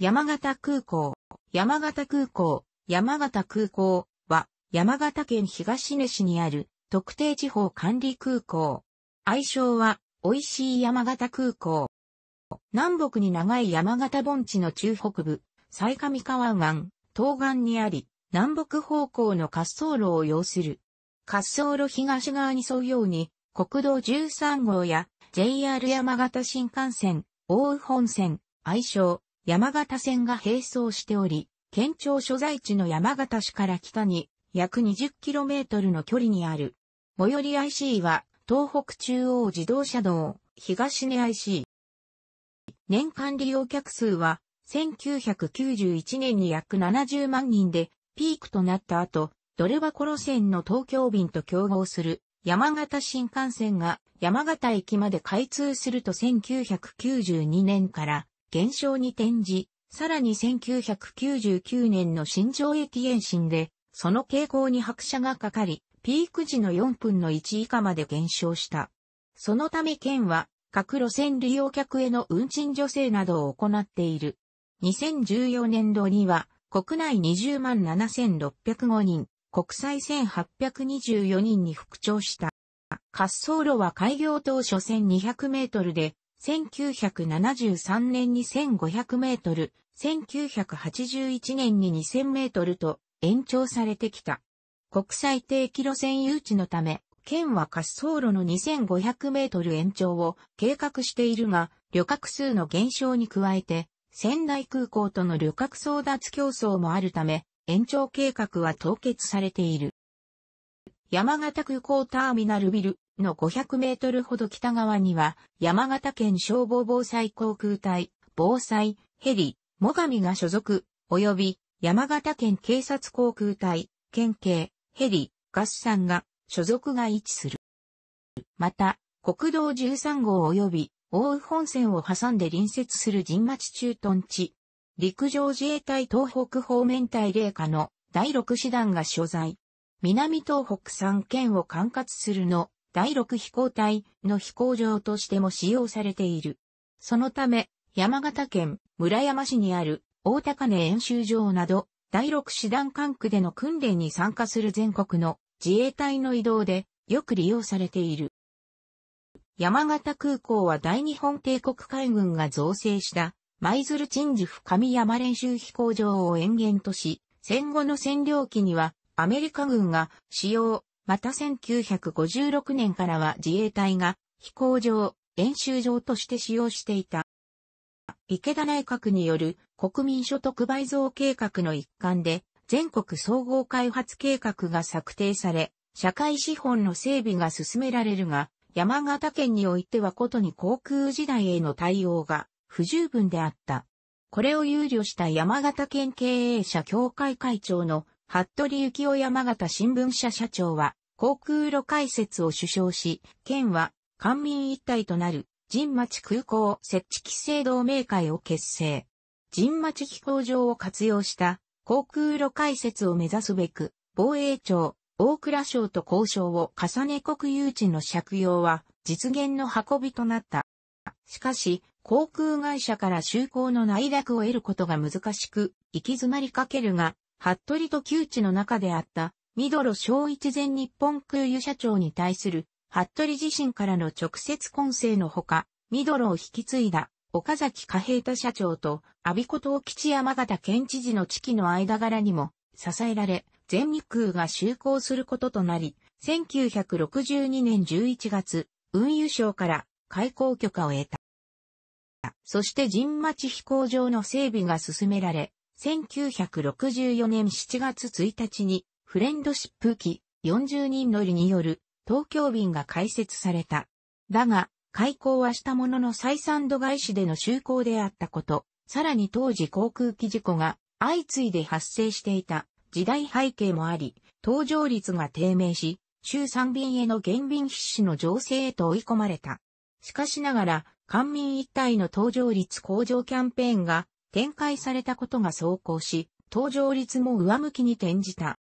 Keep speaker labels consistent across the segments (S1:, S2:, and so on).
S1: 山形空港、山形空港、山形空港は、山形県東根市にある特定地方管理空港。愛称は、美味しい山形空港。南北に長い山形盆地の中北部、西上川岸、東岸にあり、南北方向の滑走路を要する。滑走路東側に沿うように、国道13号や JR 山形新幹線、大宇本線、愛称、山形線が並走しており、県庁所在地の山形市から北に約 20km の距離にある。最寄り IC は東北中央自動車道東根 IC。年間利用客数は1991年に約70万人でピークとなった後、ドルコ路線の東京便と競合する山形新幹線が山形駅まで開通すると1992年から減少に転じ、さらに1999年の新庄駅延伸で、その傾向に拍車がかかり、ピーク時の4分の1以下まで減少した。そのため県は、各路線利用客への運賃助成などを行っている。2014年度には、国内20万7605人、国際1824人に復調した。滑走路は開業当初1200メートルで、1973年に1500メートル、1981年に2000メートルと延長されてきた。国際定期路線誘致のため、県は滑走路の2500メートル延長を計画しているが、旅客数の減少に加えて、仙台空港との旅客争奪競争もあるため、延長計画は凍結されている。山形空港ターミナルビル、の500メートルほど北側には、山形県消防防災航空隊、防災、ヘリ、がみが所属、及び山形県警察航空隊、県警、ヘリ、ガスさんが所属が位置する。また、国道13号及び大宇本線を挟んで隣接する神町駐屯地、陸上自衛隊東北方面隊霊下の第6師団が所在。南東北3県を管轄するの第六飛行隊の飛行場としても使用されている。そのため、山形県村山市にある大高根演習場など、第六師団管区での訓練に参加する全国の自衛隊の移動でよく利用されている。山形空港は大日本帝国海軍が造成した舞鶴鎮守府上山練習飛行場を延々とし、戦後の占領期にはアメリカ軍が使用、また1956年からは自衛隊が飛行場、演習場として使用していた。池田内閣による国民所得倍増計画の一環で全国総合開発計画が策定され、社会資本の整備が進められるが、山形県においてはことに航空時代への対応が不十分であった。これを憂慮した山形県経営者協会会長の服部幸男山形新聞社社長は、航空路開設を主張し、県は、官民一体となる、神町空港設置規制同盟会を結成。神町飛行場を活用した航空路開設を目指すべく、防衛庁、大倉省と交渉を重ね国有地の借用は実現の運びとなった。しかし、航空会社から就航の内諾を得ることが難しく、行き詰まりかけるが、服部と旧知の中であった、ミドロ小一前日本空輸社長に対する、服部自身からの直接根性のほか、ミドロを引き継いだ、岡崎加平太社長と、阿鼻子東吉山形県知事の地期の間柄にも、支えられ、全日空が就航することとなり、1962年11月、運輸省から開港許可を得た。そして人町飛行場の整備が進められ、1964年7月1日に、フレンドシップ機40人乗りによる東京便が開設された。だが、開港はしたものの再三度外視での就航であったこと、さらに当時航空機事故が相次いで発生していた時代背景もあり、搭乗率が低迷し、週3便への減便必至の情勢へと追い込まれた。しかしながら、官民一体の搭乗率向上キャンペーンが展開されたことが走行し、登場率も上向きに転じた。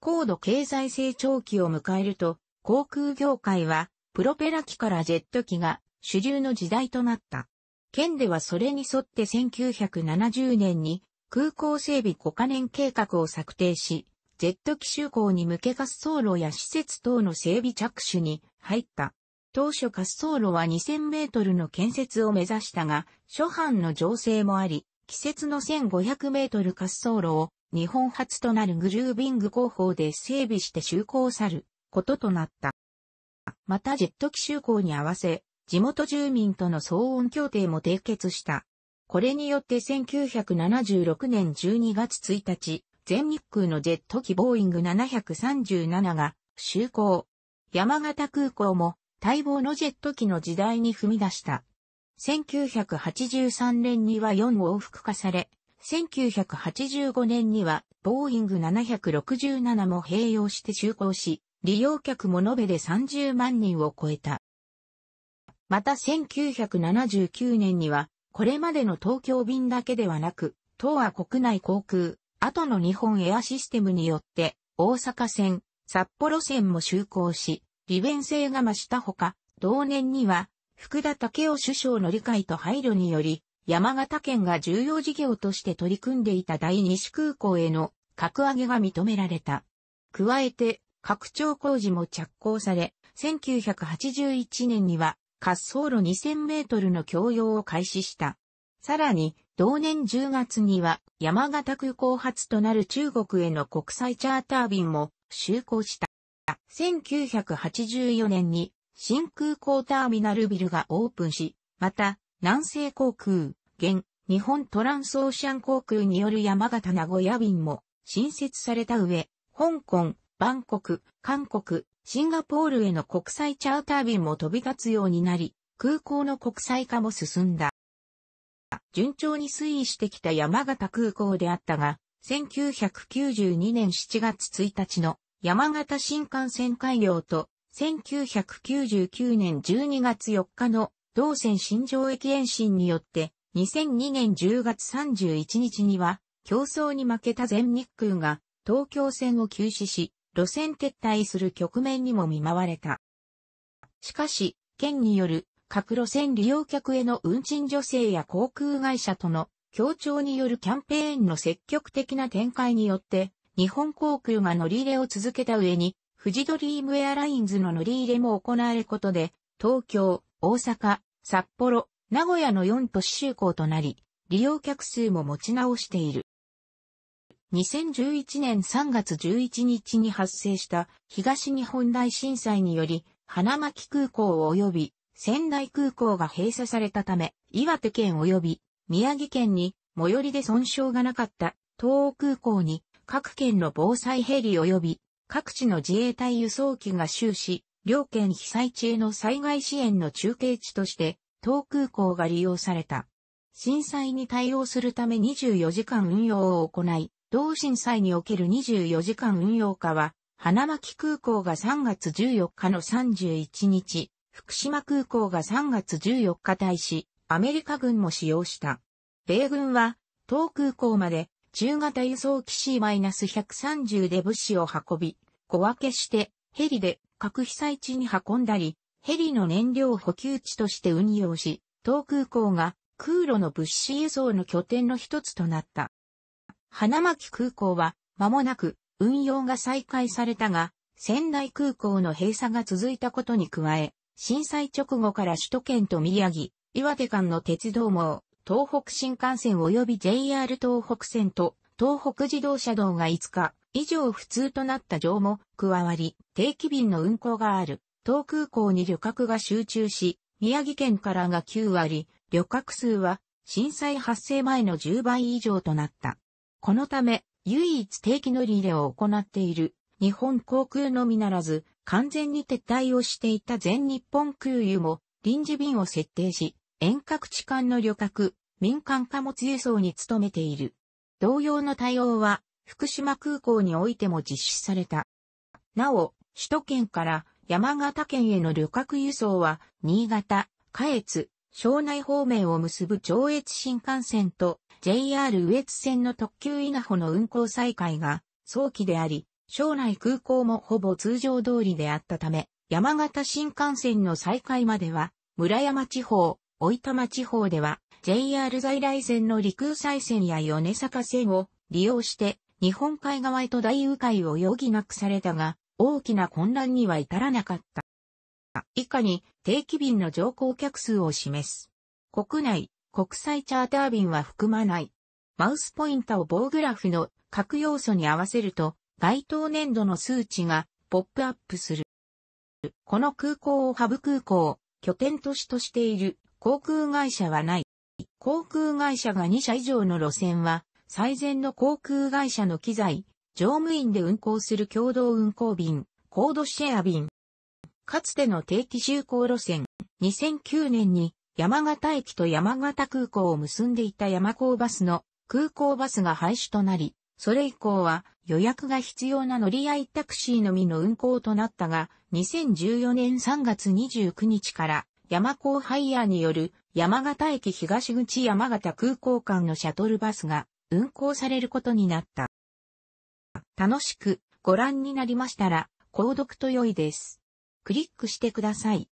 S1: 高度経済成長期を迎えると、航空業界は、プロペラ機からジェット機が主流の時代となった。県ではそれに沿って1970年に空港整備5カ年計画を策定し、ジェット機就航に向け滑走路や施設等の整備着手に入った。当初滑走路は2000メートルの建設を目指したが、諸般の情勢もあり、季節の1500メートル滑走路を日本初となるグルービング工法で整備して就航さることとなった。またジェット機就航に合わせ、地元住民との騒音協定も締結した。これによって1976年12月1日、全日空のジェット機ボーイング737が就航。山形空港も待望のジェット機の時代に踏み出した。1983年には4往復化され、1985年にはボーイング767も併用して就航し、利用客も延べで30万人を超えた。また1979年には、これまでの東京便だけではなく、東亜国内航空、後の日本エアシステムによって、大阪線、札幌線も就航し、利便性が増したほか、同年には、福田武雄首相の理解と配慮により、山形県が重要事業として取り組んでいた第西空港への格上げが認められた。加えて、拡張工事も着工され、1981年には滑走路2000メートルの供用を開始した。さらに、同年10月には山形空港発となる中国への国際チャーター便も就航した。1984年に新空港ターミナルビルがオープンし、また、南西航空、現、日本トランスオーシャン航空による山形名古屋便も新設された上、香港、バンコク、韓国、シンガポールへの国際チャーター便も飛び立つようになり、空港の国際化も進んだ。順調に推移してきた山形空港であったが、1992年7月1日の山形新幹線開業と、1999年12月4日の同線新庄駅延伸によって、2002年10月31日には、競争に負けた全日空が東京線を休止し、路線撤退する局面にも見舞われた。しかし、県による各路線利用客への運賃助成や航空会社との協調によるキャンペーンの積極的な展開によって、日本航空が乗り入れを続けた上に、富士ドリームエアラインズの乗り入れも行われることで、東京、大阪、札幌、名古屋の4都市就航となり、利用客数も持ち直している。2011年3月11日に発生した東日本大震災により、花巻空港及び仙台空港が閉鎖されたため、岩手県及び宮城県に最寄りで損傷がなかった東欧空港に各県の防災ヘリ及び各地の自衛隊輸送機が終始、両県被災地への災害支援の中継地として、東空港が利用された。震災に対応するため24時間運用を行い、同震災における24時間運用化は、花巻空港が3月14日の31日、福島空港が3月14日対し、アメリカ軍も使用した。米軍は、東空港まで中型輸送機 C-130 で物資を運び、小分けしてヘリで各被災地に運んだり、ヘリの燃料補給地として運用し、東空港が空路の物資輸送の拠点の一つとなった。花巻空港は間もなく運用が再開されたが、仙台空港の閉鎖が続いたことに加え、震災直後から首都圏と宮城、岩手間の鉄道網、東北新幹線及び JR 東北線と東北自動車道が5日以上普通となった乗も加わり、定期便の運行がある東空港に旅客が集中し、宮城県からが9割、旅客数は震災発生前の10倍以上となった。このため、唯一定期乗り入れを行っている日本航空のみならず、完全に撤退をしていた全日本空輸も臨時便を設定し、遠隔地間の旅客、民間貨物輸送に努めている。同様の対応は、福島空港においても実施された。なお、首都圏から山形県への旅客輸送は、新潟、下越、庄内方面を結ぶ上越新幹線と JR 上越線の特急稲穂の運行再開が早期であり、庄内空港もほぼ通常通りであったため、山形新幹線の再開までは、村山地方、大玉地方では JR 在来線の陸羽西線や米坂線を利用して日本海側へと大迂回を余儀なくされたが大きな混乱には至らなかった。以下に定期便の乗降客数を示す。国内、国際チャーター便は含まない。マウスポインタを棒グラフの各要素に合わせると、該当年度の数値がポップアップする。この空港をハブ空港、拠点都市としている航空会社はない。航空会社が2社以上の路線は、最善の航空会社の機材、乗務員で運行する共同運行便、コードシェア便。かつての定期就航路線、2009年に山形駅と山形空港を結んでいた山港バスの空港バスが廃止となり、それ以降は予約が必要な乗り合いタクシーのみの運行となったが、2014年3月29日から山高ハイヤーによる山形駅東口山形空港間のシャトルバスが運行されることになった。楽しくご覧になりましたら、購読と良いです。クリックしてください。